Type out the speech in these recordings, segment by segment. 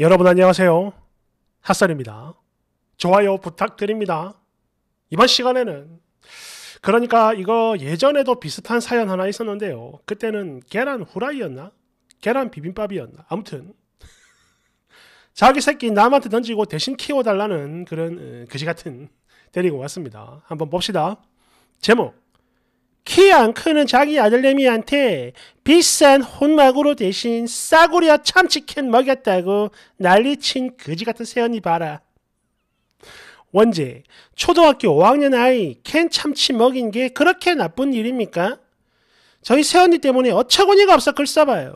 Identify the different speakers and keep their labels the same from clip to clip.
Speaker 1: 여러분 안녕하세요. 핫살입니다 좋아요 부탁드립니다. 이번 시간에는 그러니까 이거 예전에도 비슷한 사연 하나 있었는데요. 그때는 계란 후라이였나? 계란 비빔밥이었나? 아무튼 자기 새끼 남한테 던지고 대신 키워달라는 그런 어, 그지 같은 데리고 왔습니다. 한번 봅시다. 제목 키안 크는 자기 아들내미한테 비싼 혼막으로 대신 싸구려 참치캔 먹였다고 난리친 거지 같은 세연이 봐라. 원제, 초등학교 5학년 아이 캔 참치 먹인 게 그렇게 나쁜 일입니까? 저희 새언니 때문에 어처구니가 없어 글 써봐요.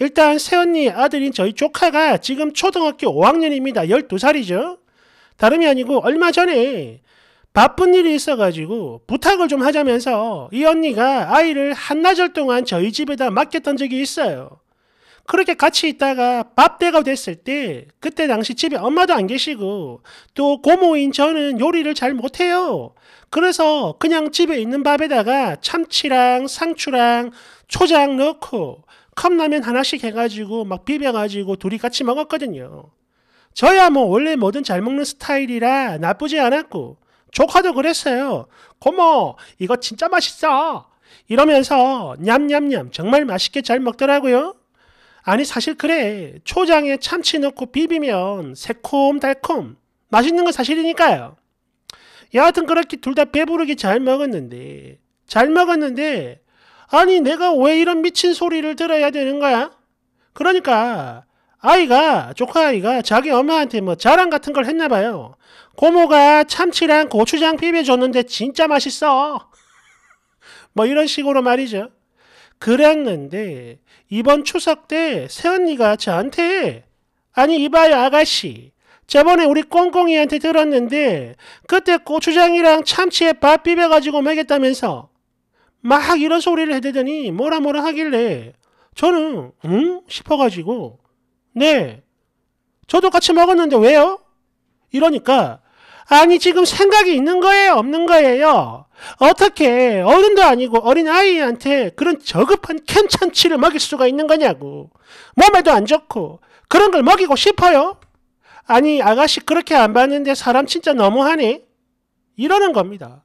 Speaker 1: 일단 새언니 아들인 저희 조카가 지금 초등학교 5학년입니다. 12살이죠. 다름이 아니고 얼마 전에 바쁜 일이 있어가지고 부탁을 좀 하자면서 이 언니가 아이를 한나절 동안 저희 집에다 맡겼던 적이 있어요. 그렇게 같이 있다가 밥때가 됐을 때 그때 당시 집에 엄마도 안 계시고 또 고모인 저는 요리를 잘 못해요. 그래서 그냥 집에 있는 밥에다가 참치랑 상추랑 초장 넣고 컵라면 하나씩 해가지고 막 비벼가지고 둘이 같이 먹었거든요. 저야 뭐 원래 뭐든 잘 먹는 스타일이라 나쁘지 않았고 조카도 그랬어요. 고모, 이거 진짜 맛있어. 이러면서 냠냠냠 정말 맛있게 잘 먹더라고요. 아니 사실 그래. 초장에 참치 넣고 비비면 새콤달콤 맛있는 거 사실이니까요. 여하튼 그렇게 둘 다 배부르게 잘 먹었는데 잘 먹었는데 아니 내가 왜 이런 미친 소리를 들어야 되는 거야? 그러니까 아이가 조카 아이가 자기 엄마한테 뭐 자랑 같은 걸 했나 봐요. 고모가 참치랑 고추장 비벼줬는데 진짜 맛있어. 뭐 이런 식으로 말이죠. 그랬는데 이번 추석 때 새언니가 저한테 아니 이봐요 아가씨 저번에 우리 꽁꽁이한테 들었는데 그때 고추장이랑 참치에 밥 비벼가지고 먹였다면서 막 이런 소리를 해대더니 뭐라 뭐라 하길래 저는 응? 싶어가지고 네. 저도 같이 먹었는데 왜요? 이러니까 아니 지금 생각이 있는 거예요? 없는 거예요? 어떻게 어른도 아니고 어린아이한테 그런 저급한 캔참치를 먹일 수가 있는 거냐고 몸에도 안 좋고 그런 걸 먹이고 싶어요? 아니 아가씨 그렇게 안 봤는데 사람 진짜 너무하네 이러는 겁니다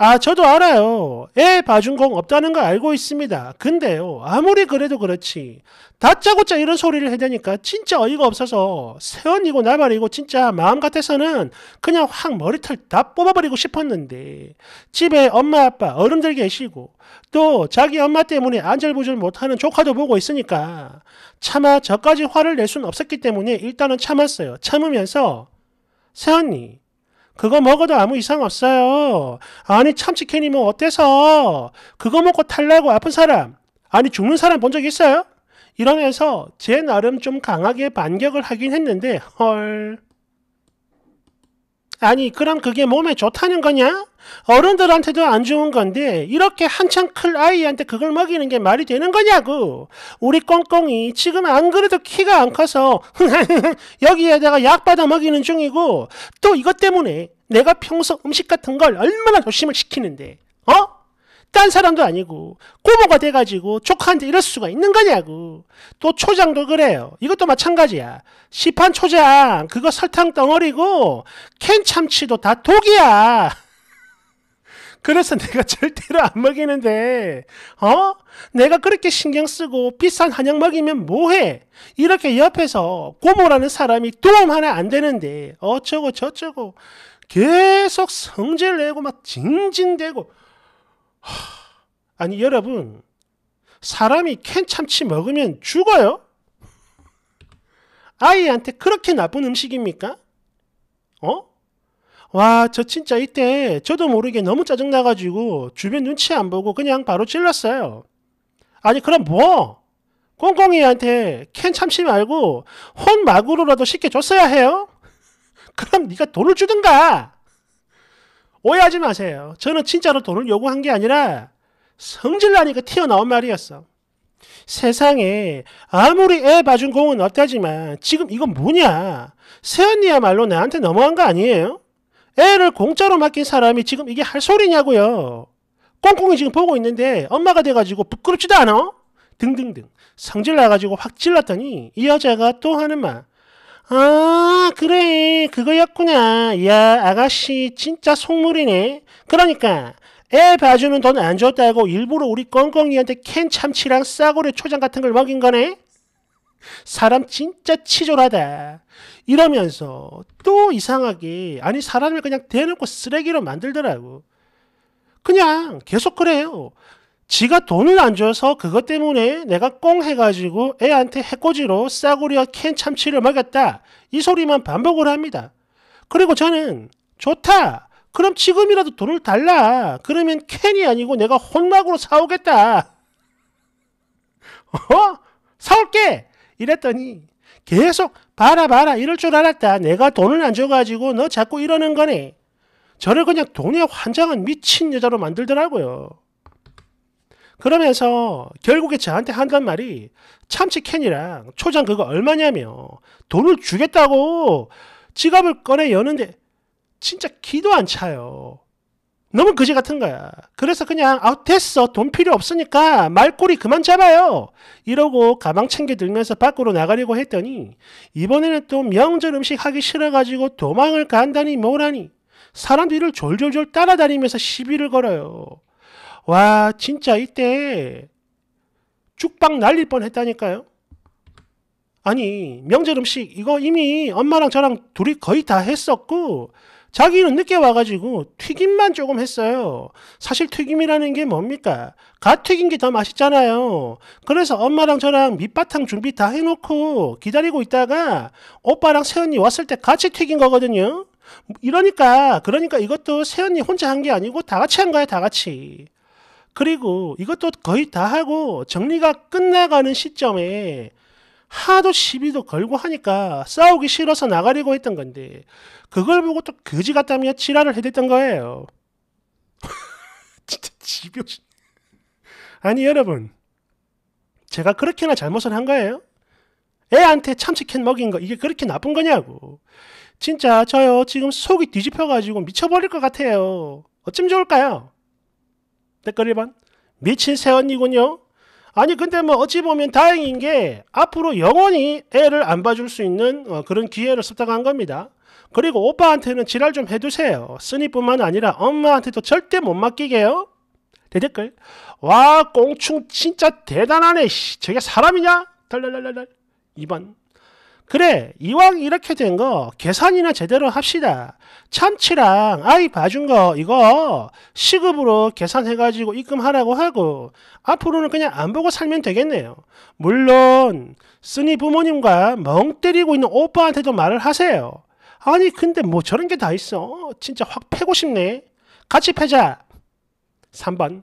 Speaker 1: 아, 저도 알아요. 애 봐준 공 없다는 거 알고 있습니다. 근데요, 아무리 그래도 그렇지. 다짜고짜 이런 소리를 해대니까 진짜 어이가 없어서 세언이고 나발이고 진짜 마음 같아서는 그냥 확 머리털 다 뽑아버리고 싶었는데 집에 엄마 아빠 어른들 계시고 또 자기 엄마 때문에 안절부절 못하는 조카도 보고 있으니까 차마 저까지 화를 낼 순 없었기 때문에 일단은 참았어요. 참으면서 세언니 그거 먹어도 아무 이상 없어요. 아니 참치캔이면 뭐 어때서? 그거 먹고 탈라고 아픈 사람, 아니 죽는 사람 본 적 있어요? 이러면서 제 나름 좀 강하게 반격을 하긴 했는데 헐. 아니 그럼 그게 몸에 좋다는 거냐? 어른들한테도 안 좋은 건데 이렇게 한참클 아이한테 그걸 먹이는 게 말이 되는 거냐고 우리 꽁꽁이 지금 안 그래도 키가 안 커서 여기에다가 약 받아 먹이는 중이고 또 이것 때문에 내가 평소 음식 같은 걸 얼마나 조심을 시키는데 딴 사람도 아니고 꼬모가 돼가지고 조카한테 이럴 수가 있는 거냐고 또 초장도 그래요 이것도 마찬가지야 시판 초장 그거 설탕 덩어리고 캔 참치도 다 독이야 그래서 내가 절대로 안 먹이는데 어? 내가 그렇게 신경 쓰고 비싼 한약 먹이면 뭐해? 이렇게 옆에서 고모라는 사람이 도움 하나 안 되는데 어쩌고 저쩌고 계속 성질 내고 막 징징대고 아니 여러분 사람이 캔 참치 먹으면 죽어요? 아이한테 그렇게 나쁜 음식입니까? 어? 와, 저 진짜 이때 저도 모르게 너무 짜증나가지고 주변 눈치 안 보고 그냥 바로 찔렀어요. 아니, 그럼 뭐? 꽁꽁이한테 캔 참치 말고 혼 마구로라도 시켜줬어야 해요? 그럼 네가 돈을 주든가! 오해하지 마세요. 저는 진짜로 돈을 요구한 게 아니라 성질나니까 튀어나온 말이었어. 세상에 아무리 애 봐준 공은 없다지만 지금 이건 뭐냐? 새언니야말로 나한테 넘어간 거 아니에요? 애를 공짜로 맡긴 사람이 지금 이게 할 소리냐고요. 꽁꽁이 지금 보고 있는데 엄마가 돼가지고 부끄럽지도 않아? 등등등 성질나가지고 확 질렀더니 이 여자가 또 하는 말 아, 그래. 그거였구나. 야, 아가씨 진짜 속물이네. 그러니까 애 봐주는 돈 안 줬다고 일부러 우리 꽁꽁이한테 캔 참치랑 싸구려 초장 같은 걸 먹인 거네? 사람 진짜 치졸하다. 이러면서 또 이상하게 아니 사람을 그냥 대놓고 쓰레기로 만들더라고. 그냥 계속 그래요. 지가 돈을 안 줘서 그것 때문에 내가 꽁 해가지고 애한테 해꼬지로 싸구려 캔 참치를 먹였다. 이 소리만 반복을 합니다. 그리고 저는 좋다. 그럼 지금이라도 돈을 달라. 그러면 캔이 아니고 내가 혼막으로 사오겠다. 어? 사올게! 이랬더니 계속 봐라 봐라 이럴 줄 알았다. 내가 돈을 안 줘가지고 너 자꾸 이러는 거네. 저를 그냥 돈의 환장한 미친 여자로 만들더라고요. 그러면서 결국에 저한테 한간 말이 참치캔이랑 초장 그거 얼마냐며 돈을 주겠다고 지갑을 꺼내 여는데 진짜 기도 안 차요. 너무 그지 같은 거야. 그래서 그냥 아 됐어 돈 필요 없으니까 말꼬리 그만 잡아요. 이러고 가방 챙겨 들면서 밖으로 나가려고 했더니 이번에는 또 명절 음식 하기 싫어가지고 도망을 간다니 뭐라니 사람들을 졸졸졸 따라다니면서 시비를 걸어요. 와 진짜 이때 죽빵 날릴 뻔했다니까요. 아니 명절 음식 이거 이미 엄마랑 저랑 둘이 거의 다 했었고 자기는 늦게 와가지고 튀김만 조금 했어요. 사실 튀김이라는 게 뭡니까? 갓 튀긴 게 더 맛있잖아요. 그래서 엄마랑 저랑 밑바탕 준비 다 해놓고 기다리고 있다가 오빠랑 새언니 왔을 때 같이 튀긴 거거든요. 이러니까 그러니까 이것도 새언니 혼자 한 게 아니고 다 같이 한 거야 다 같이. 그리고 이것도 거의 다 하고 정리가 끝나가는 시점에 하도 시비도 걸고 하니까 싸우기 싫어서 나가려고 했던 건데 그걸 보고 또 거지 같다며 지랄을 해댔던 거예요. 진짜 집요 아니 여러분 제가 그렇게나 잘못을 한 거예요? 애한테 참치캔 먹인 거 이게 그렇게 나쁜 거냐고 진짜 저요 지금 속이 뒤집혀가지고 미쳐버릴 것 같아요 어쩜 좋을까요? 댓글일반 미친 새언니군요. 아니 근데 뭐 어찌 보면 다행인 게 앞으로 영원히 애를 안 봐줄 수 있는 어, 그런 기회를 습득한 겁니다. 그리고 오빠한테는 지랄 좀 해두세요. 쓰니뿐만 아니라 엄마한테도 절대 못 맡기게요. 대댓글 와 꽁충 진짜 대단하네. 저게 사람이냐? 달랄랄랄랄 2번 그래 이왕 이렇게 된 거 계산이나 제대로 합시다. 참치랑 아이 봐준 거 이거 시급으로 계산해가지고 입금하라고 하고 앞으로는 그냥 안 보고 살면 되겠네요. 물론 쓰니 부모님과 멍 때리고 있는 오빠한테도 말을 하세요. 아니 근데 뭐 저런 게 다 있어. 진짜 확 패고 싶네. 같이 패자. 3번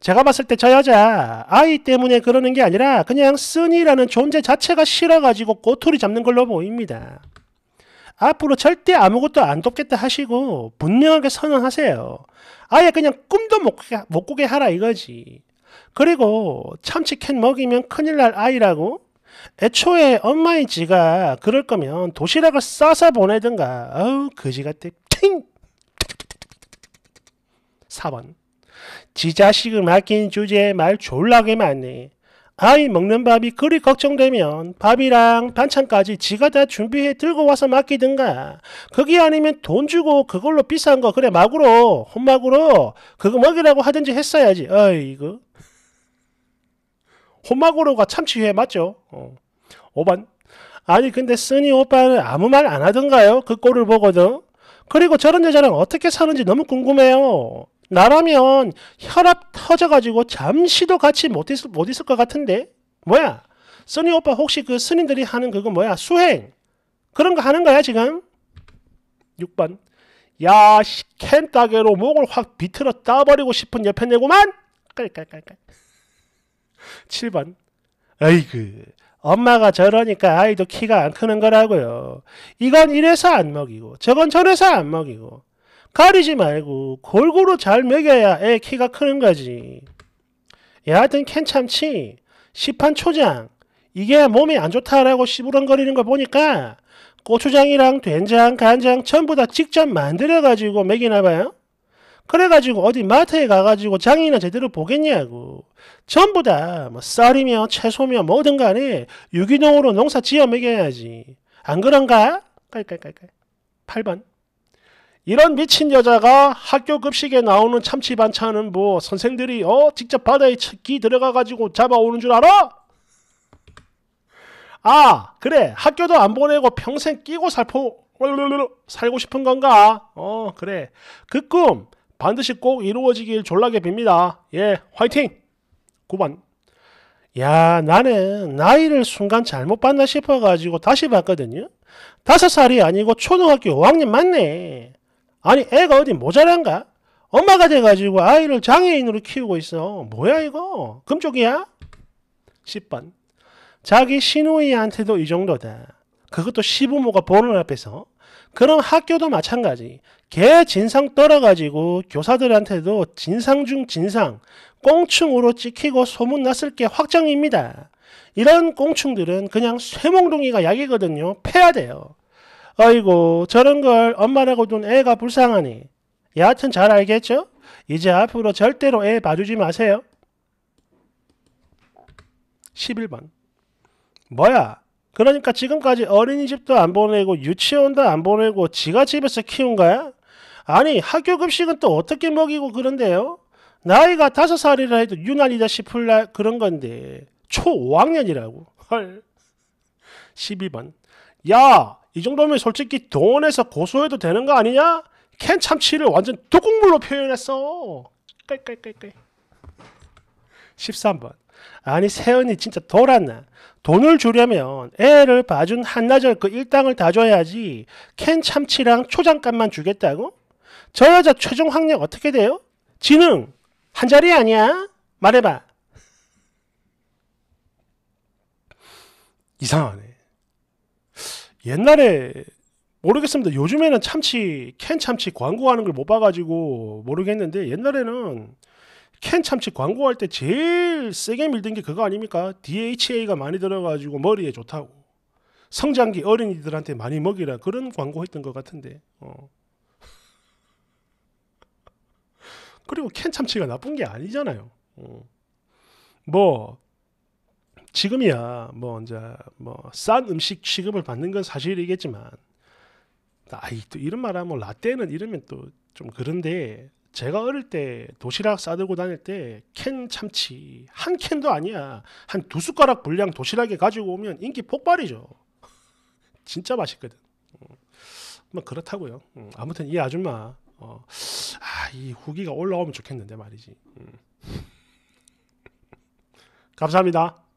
Speaker 1: 제가 봤을 때 저 여자 아이 때문에 그러는 게 아니라 그냥 쓰니라는 존재 자체가 싫어가지고 꼬투리 잡는 걸로 보입니다. 앞으로 절대 아무것도 안 돕겠다 하시고 분명하게 선언하세요. 아예 그냥 꿈도 못, 못 꾸게 하라 이거지. 그리고 참치캔 먹이면 큰일 날 아이라고? 애초에 엄마인 지가 그럴 거면 도시락을 싸서 보내든가. 어우, 그지 같아. 4번. 지 자식을 맡긴 주제에 말 졸라게 많네. 아이 먹는 밥이 그리 걱정되면 밥이랑 반찬까지 지가 다 준비해 들고 와서 맡기든가. 그게 아니면 돈 주고 그걸로 비싼 거 그래 마구로 혼마구로 그거 먹이라고 하든지 했어야지. 어이구. 혼마구로가 참치회 맞죠? 어. 5번. 아니 근데 쓰니 오빠는 아무 말 안 하던가요? 그 꼴을 보거든. 그리고 저런 여자랑 어떻게 사는지 너무 궁금해요. 나라면 혈압 터져가지고 잠시도 같이 못, 있, 못 있을 것 같은데 뭐야 써니 오빠 혹시 그 스님들이 하는 그거 뭐야 수행 그런 거 하는 거야 지금 6번 야 캔따개로 목을 확 비틀어 따버리고 싶은 옆에 내고만 깔깔깔깔 7번 아이그 엄마가 저러니까 아이도 키가 안 크는 거라고요. 이건 이래서 안 먹이고 저건 저래서 안 먹이고 가리지 말고 골고루 잘 먹여야 애 키가 크는 거지. 여하튼 캔참치, 시판 초장, 이게 몸에 안 좋다라고 시부렁거리는 거 보니까 고추장이랑 된장, 간장 전부 다 직접 만들어가지고 먹이나 봐요. 그래가지고 어디 마트에 가가지고 장이나 제대로 보겠냐고. 전부 다뭐 쌀이며 채소며 뭐든 간에 유기농으로 농사 지어 먹여야지. 안 그런가? 깔깔깔깔. 8번. 이런 미친 여자가 학교 급식에 나오는 참치 반찬은 뭐 선생들이 어 직접 바다에 기 들어가 가지고 잡아오는 줄 알아? 아 그래 학교도 안 보내고 평생 끼고 살포 살고 싶은 건가? 어 그래 그 꿈 반드시 꼭 이루어지길 졸라게 빕니다. 예 화이팅 9번 야 나는 나이를 순간 잘못 봤나 싶어가지고 다시 봤거든요. 다섯 살이 아니고 초등학교 5학년 맞네. 아니 애가 어디 모자란가? 엄마가 돼가지고 아이를 장애인으로 키우고 있어. 뭐야 이거? 금쪽이야? 10번. 자기 시누이한테도 이 정도다. 그것도 시부모가 보는 앞에서. 그럼 학교도 마찬가지. 개 진상 떨어가지고 교사들한테도 진상 중 진상, 꽁충으로 찍히고 소문났을 게 확정입니다. 이런 꽁충들은 그냥 쇠몽둥이가 약이거든요. 패야 돼요. 어이고 저런 걸 엄마라고 둔 애가 불쌍하니. 여하튼 잘 알겠죠? 이제 앞으로 절대로 애 봐주지 마세요. 11번 뭐야 그러니까 지금까지 어린이집도 안 보내고 유치원도 안 보내고 지가 집에서 키운 거야? 아니 학교 급식은 또 어떻게 먹이고 그런데요? 나이가 다섯 살이라 해도 유난이다 싶을 날 그런 건데 초 5학년이라고 헐 12번 야이 정도면 솔직히 도원에서 고소해도 되는 거 아니냐? 캔 참치를 완전 독국물로 표현했어. 깔깔깔깔. 13번. 아니 세연이 진짜 돌았나? 돈을 주려면 애를 봐준 한나절 그 일당을 다 줘야지 캔 참치랑 초장값만 주겠다고? 저 여자 최종 학력 어떻게 돼요? 지능 한 자리 아니야? 말해봐. 이상하네. 옛날에 모르겠습니다. 요즘에는 참치 캔 참치 광고하는 걸 못 봐가지고 모르겠는데 옛날에는 캔 참치 광고할 때 제일 세게 밀던 게 그거 아닙니까? DHA가 많이 들어가지고 머리에 좋다고 성장기 어린이들한테 많이 먹이라 그런 광고했던 것 같은데. 어. 그리고 캔 참치가 나쁜 게 아니잖아요. 어. 뭐 지금이야 뭐 이제 뭐 싼 음식 취급을 받는 건 사실이겠지만 아이 또 이런 말하면 라떼는 이러면 또 좀 그런데 제가 어릴 때 도시락 싸들고 다닐 때 캔 참치 한 캔도 아니야 한 두 숟가락 분량 도시락에 가지고 오면 인기 폭발이죠 진짜 맛있거든 음. 뭐 그렇다고요 음. 아무튼 이 아줌마 어, 아이 후기가 올라오면 좋겠는데 말이지 음. 감사합니다.